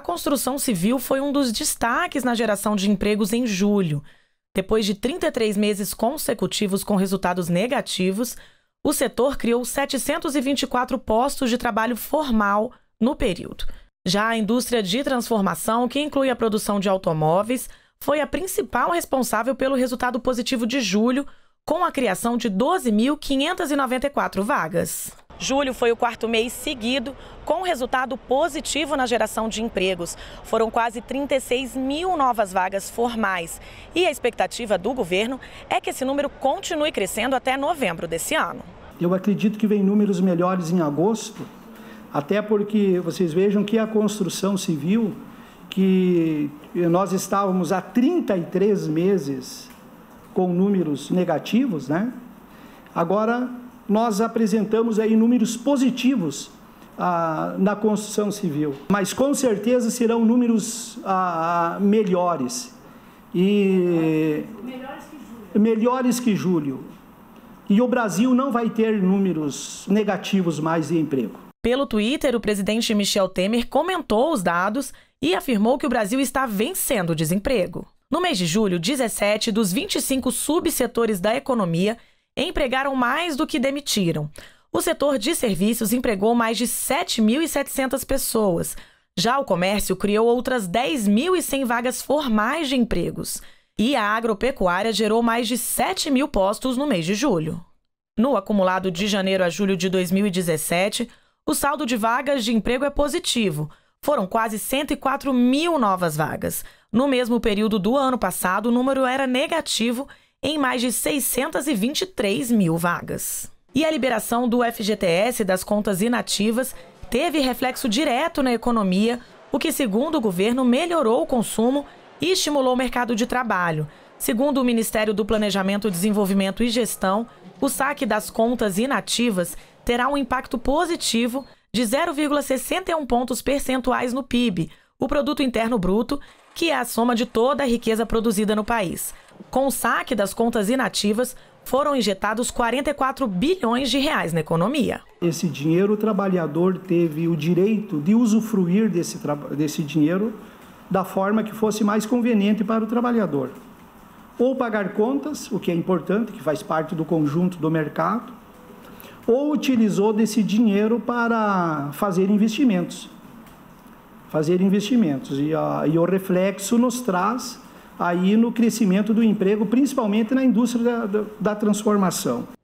A construção civil foi um dos destaques na geração de empregos em julho. Depois de 33 meses consecutivos com resultados negativos, o setor criou 724 postos de trabalho formal no período. Já a indústria de transformação, que inclui a produção de automóveis, foi a principal responsável pelo resultado positivo de julho, com a criação de 12.594 vagas. Julho foi o quarto mês seguido com resultado positivo na geração de empregos. Foram quase 36 mil novas vagas formais. E a expectativa do governo é que esse número continue crescendo até novembro desse ano. Eu acredito que vem números melhores em agosto, até porque vocês vejam que a construção civil, que nós estávamos há 33 meses com números negativos, né? Agora nós apresentamos aí números positivos ah, na construção civil, mas com certeza serão números ah, melhores. E melhores que, julho. melhores que julho. E o Brasil não vai ter números negativos mais de emprego. Pelo Twitter, o presidente Michel Temer comentou os dados e afirmou que o Brasil está vencendo o desemprego. No mês de julho, 17 dos 25 subsetores da economia empregaram mais do que demitiram. O setor de serviços empregou mais de 7.700 pessoas. Já o comércio criou outras 10.100 vagas formais de empregos. E a agropecuária gerou mais de 7 mil postos no mês de julho. No acumulado de janeiro a julho de 2017, o saldo de vagas de emprego é positivo. Foram quase 104 mil novas vagas. No mesmo período do ano passado, o número era negativo em mais de 623 mil vagas. E a liberação do FGTS das contas inativas teve reflexo direto na economia, o que, segundo o governo, melhorou o consumo e estimulou o mercado de trabalho. Segundo o Ministério do Planejamento, Desenvolvimento e Gestão, o saque das contas inativas terá um impacto positivo de 0,61 pontos percentuais no PIB, o produto interno bruto, que é a soma de toda a riqueza produzida no país. Com o saque das contas inativas, foram injetados 44 bilhões de reais na economia. Esse dinheiro, o trabalhador teve o direito de usufruir desse, desse dinheiro da forma que fosse mais conveniente para o trabalhador. Ou pagar contas, o que é importante, que faz parte do conjunto do mercado, ou utilizou desse dinheiro para fazer investimentos. Fazer investimentos. E, a, e o reflexo nos traz aí no crescimento do emprego, principalmente na indústria da, da, da transformação.